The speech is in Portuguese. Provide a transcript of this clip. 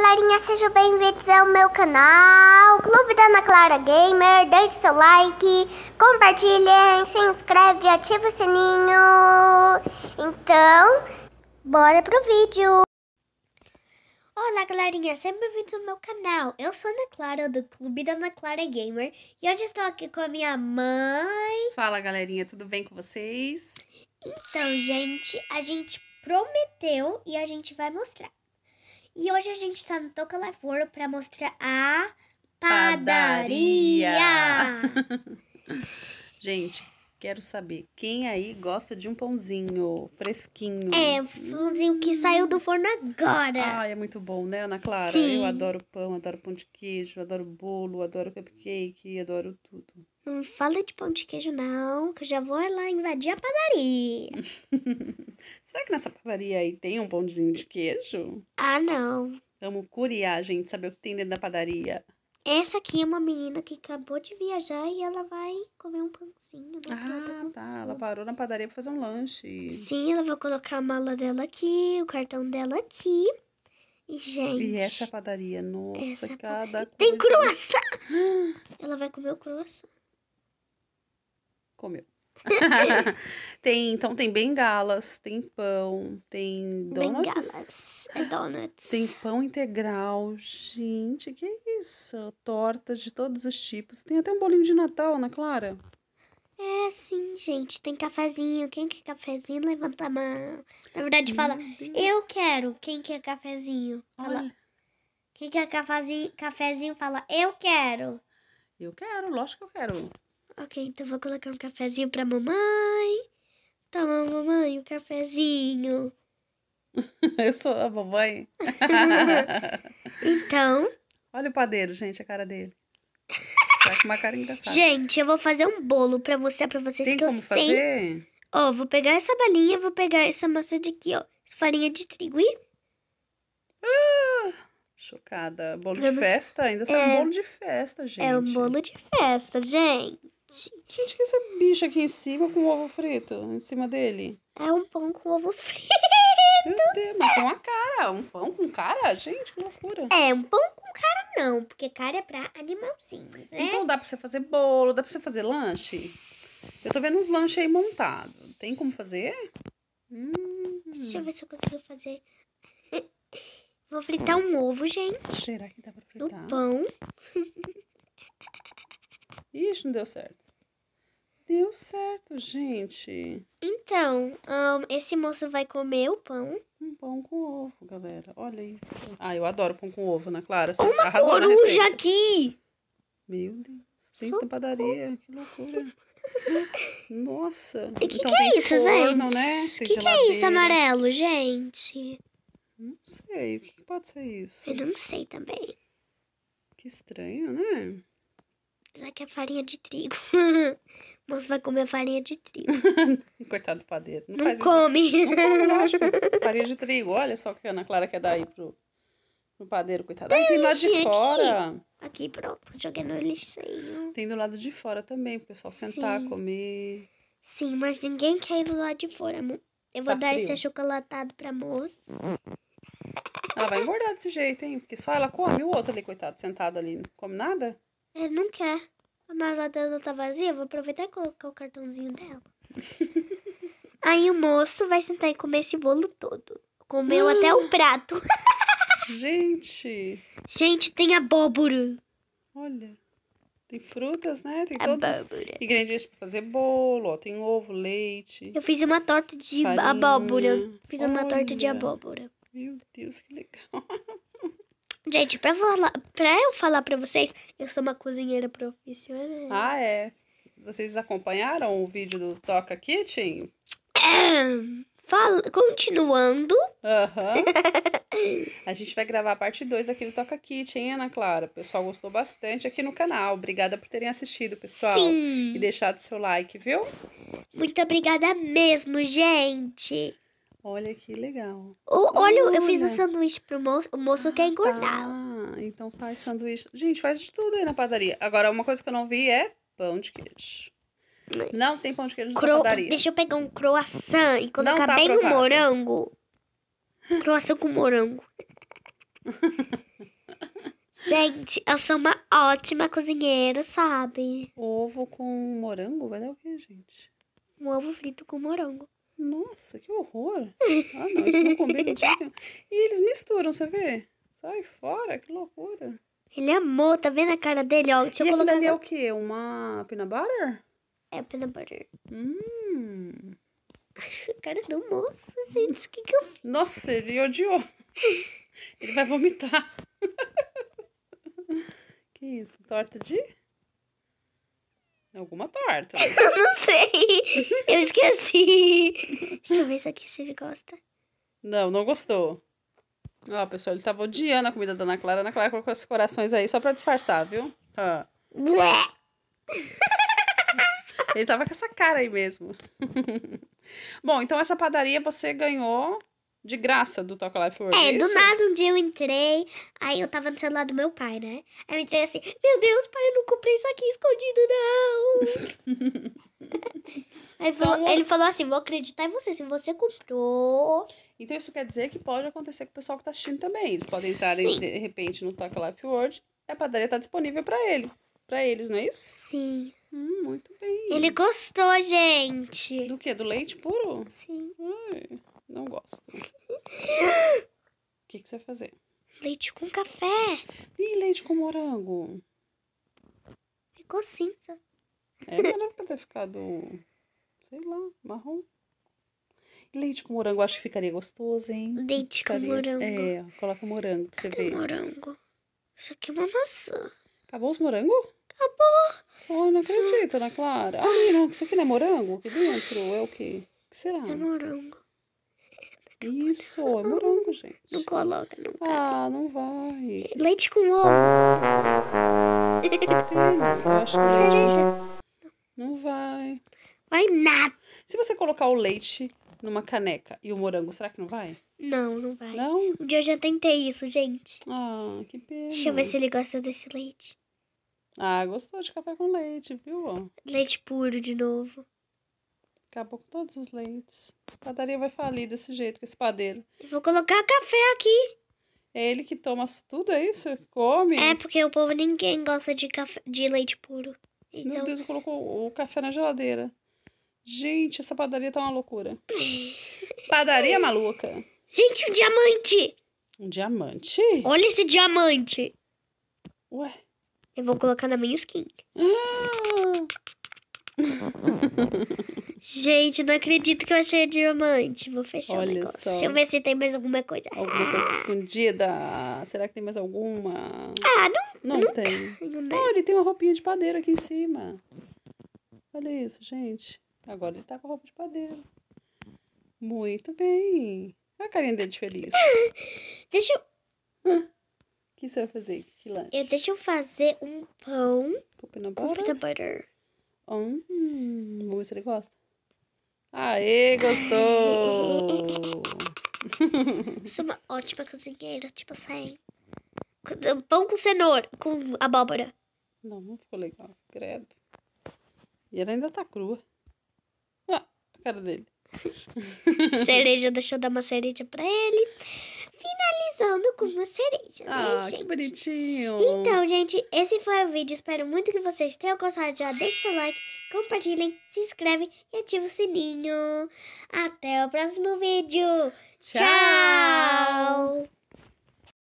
galerinha, sejam bem-vindos ao meu canal Clube da Ana Clara Gamer, deixe seu like, compartilhem, se inscreve, ativa o sininho Então, bora pro vídeo Olá galerinha, sejam bem-vindos ao meu canal Eu sou Ana Clara, do Clube da Ana Clara Gamer E hoje estou aqui com a minha mãe Fala galerinha, tudo bem com vocês? Então gente, a gente prometeu e a gente vai mostrar e hoje a gente tá no Toca Lá para pra mostrar a padaria. padaria. gente, quero saber, quem aí gosta de um pãozinho fresquinho? É, pãozinho que saiu do forno agora. Ah, é muito bom, né, Ana Clara? Sim. Eu adoro pão, adoro pão de queijo, adoro bolo, adoro cupcake, adoro tudo. Não fala de pão de queijo, não, que eu já vou lá invadir a padaria. Será que nessa padaria aí tem um pãozinho de queijo? Ah, não. Vamos curiar, gente, saber o que tem dentro da padaria. Essa aqui é uma menina que acabou de viajar e ela vai comer um pãozinho. Né, tá ah, tá. Ela parou na padaria pra fazer um lanche. Sim, ela vai colocar a mala dela aqui, o cartão dela aqui. E, gente... E essa padaria, nossa, essa cada padaria. Tem croissant! ela vai comer o croissant comeu. tem, então tem bengalas, tem pão, tem donuts. Bengalas, é donuts. Tem pão integral, gente, que isso? Tortas de todos os tipos. Tem até um bolinho de Natal, Ana Clara? É, sim, gente, tem cafezinho. Quem quer cafezinho, levanta a mão. Na verdade, fala, eu quero. Quem quer cafezinho? Fala. Quem quer cafezinho, cafezinho, fala, eu quero. Eu quero, lógico que eu quero. Ok, então vou colocar um cafezinho pra mamãe. Toma, mamãe, um cafezinho. Eu sou a mamãe. então. Olha o padeiro, gente, a cara dele. Tá com uma cara engraçada. Gente, eu vou fazer um bolo pra mostrar pra vocês Tem que como eu fazer? sei. Ó, vou pegar essa balinha, vou pegar essa massa de aqui, ó. Farinha de trigo e... Ah, chocada. Bolo Vamos... É é. de festa? Ainda é... é um bolo de festa, gente. É um bolo de festa, gente. Gente, o que é bicho aqui em cima com ovo frito? Em cima dele? É um pão com ovo frito. Meu Deus, mas com a cara. Um pão com cara? Gente, que loucura. É, um pão com cara não, porque cara é pra animalzinhos, né? Então dá pra você fazer bolo, dá pra você fazer lanche? Eu tô vendo uns lanches aí montados. Tem como fazer? Hum. Deixa eu ver se eu consigo fazer. Vou fritar um ovo, gente. Será que dá pra fritar? No pão. Ixi, não deu certo. Deu certo, gente. Então, um, esse moço vai comer o pão. Um pão com ovo, galera. Olha isso. Ah, eu adoro pão com ovo, né, Clara. Você Uma coruja aqui! Meu Deus. Tem padaria. Que loucura. Nossa. E que então, que é isso, forno, né? gente? Né? que que é isso amarelo, gente? Não sei. O que pode ser isso? Eu não sei também. Que estranho, né? Apesar que é farinha de trigo. O moço vai comer farinha de trigo. Coitado do padeiro. Não, não come. Não come, lógico. farinha de trigo. Olha só o que a Ana Clara quer dar aí pro, pro padeiro, coitado. Tem, do tem lá de fora. Aqui. aqui, pronto. Joguei no lixinho. Tem do lado de fora também, pro pessoal sentar, Sim. comer. Sim, mas ninguém quer ir do lado de fora, amor. Eu vou tá dar frio. esse achocolatado pra moça. Ela vai engordar desse jeito, hein? Porque só ela come e o outro ali, coitado, sentado ali. Não come nada? Ele é, não quer. A mala dela tá vazia, vou aproveitar e colocar o cartãozinho dela. Aí o moço vai sentar e comer esse bolo todo. Comeu ah. até o prato. Gente! Gente, tem abóbora. Olha. Tem frutas, né? Tem abóbora. todos os ingredientes pra fazer bolo. Ó, tem ovo, leite. Eu fiz uma torta de farinha. abóbora. Fiz Olha. uma torta de abóbora. Meu Deus, que legal. Gente, pra, falar, pra eu falar pra vocês, eu sou uma cozinheira profissional. Ah, é? Vocês acompanharam o vídeo do Toca Kitchen? É, fala, continuando. Aham. Uhum. a gente vai gravar a parte 2 daquele do Toca Kitchen, Ana Clara? O pessoal gostou bastante aqui no canal. Obrigada por terem assistido, pessoal. Sim. E deixado seu like, viu? Muito obrigada mesmo, gente. Olha que legal. O, olha, eu fiz um sanduíche pro moço, o moço ah, quer engordar. Ah, tá. então faz sanduíche. Gente, faz de tudo aí na padaria. Agora, uma coisa que eu não vi é pão de queijo. Não tem pão de queijo na padaria. Deixa eu pegar um croissant e colocar tá bem no morango. Croissant com morango. Gente, eu sou uma ótima cozinheira, sabe? Ovo com morango? Vai dar o quê, gente? Um ovo frito com morango. Nossa, que horror. Ah, não, isso não combina de E eles misturam, você vê? Sai fora, que loucura. Ele amou, tá vendo a cara dele? Ó, deixa e eu colocar... ali é o quê? Uma peanut butter? É, peanut butter. Hum. cara do moço, gente, o que que eu fiz? Nossa, ele odiou. ele vai vomitar. que isso, torta de... Alguma torta. Eu não sei. Eu esqueci. Deixa eu ver se aqui se ele gosta. Não, não gostou. Ó, pessoal, ele tava odiando a comida da Ana Clara. Ana Clara colocou esses corações aí só pra disfarçar, viu? Ah. ele tava com essa cara aí mesmo. Bom, então essa padaria você ganhou de graça do Toca Life World. É, é do nada um dia eu entrei, aí eu tava no celular do meu pai, né? Aí eu entrei assim, meu Deus, pai, eu não comprei isso aqui escondido, não. aí então, ele falou assim, vou acreditar em você, se você comprou. Então isso quer dizer que pode acontecer com o pessoal que tá assistindo também. Eles podem entrar de repente no Toca Life World, a padaria tá disponível para ele. Pra eles, não é isso? Sim. Hum, muito bem. Ele gostou, gente. Do que? Do leite puro? Sim. Ai. Não gosto. O que, que você vai fazer? Leite com café. Ih, leite com morango. Ficou cinza. É, mas era pra ter ficado, sei lá, marrom. Leite com morango, acho que ficaria gostoso, hein? Leite ficaria... com morango. É, coloca morango pra Cadê você ver. morango? Isso aqui é uma maçã. Acabou os morangos? Acabou. Oh, não acredito, Ana Clara. Ah, não, isso aqui não é morango? Aqui dentro é o quê? O que será? É morango. Isso, é morango, gente. Não coloca, não. Ah, não vai. É leite com ovo. Acho que não vai. Vai nada. Se você colocar o leite numa caneca e o morango, será que não vai? Não, não vai. Não? Um dia eu já tentei isso, gente. Ah, que pena. Deixa eu ver se ele gosta desse leite. Ah, gostou de café com leite, viu? Leite puro de novo. Acabou com todos os leites. A padaria vai falir desse jeito com esse padeiro. vou colocar café aqui. É ele que toma tudo, é isso? Come? É, porque o povo ninguém gosta de, café, de leite puro. Então... Meu Deus, colocou o café na geladeira. Gente, essa padaria tá uma loucura. padaria maluca. Gente, um diamante! Um diamante? Olha esse diamante! Ué? Eu vou colocar na minha skin. Ah! Gente, não acredito que eu achei diamante. Vou fechar Olha o negócio. Só. Deixa eu ver se tem mais alguma coisa. Alguma coisa ah. escondida? Será que tem mais alguma? Ah, não, não nunca. tem. Não Olha, ele tem uma roupinha de padeiro aqui em cima. Olha isso, gente. Agora ele tá com a roupa de padeiro. Muito bem. Olha a carinha dele de feliz. Deixa eu... O que você vai fazer? Que lanche? Eu, deixa eu fazer um pão... Com peanut butter? Com peanut butter. Hum, vamos ver se ele gosta. Aê, gostou! Sou é uma ótima cozinheira, tipo assim. Pão com cenoura, com abóbora. Não, não ficou legal, credo. E ela ainda tá crua. Ah, a cara dele. cereja deixou dar uma cereja pra ele. Finalizando com uma cereja. Né, ah, né, que bonitinho. Então, gente, esse foi o vídeo. Espero muito que vocês tenham gostado. Já deixa seu like compartilhem, se inscrevem e ativem o sininho. Até o próximo vídeo. Tchau! Tchau.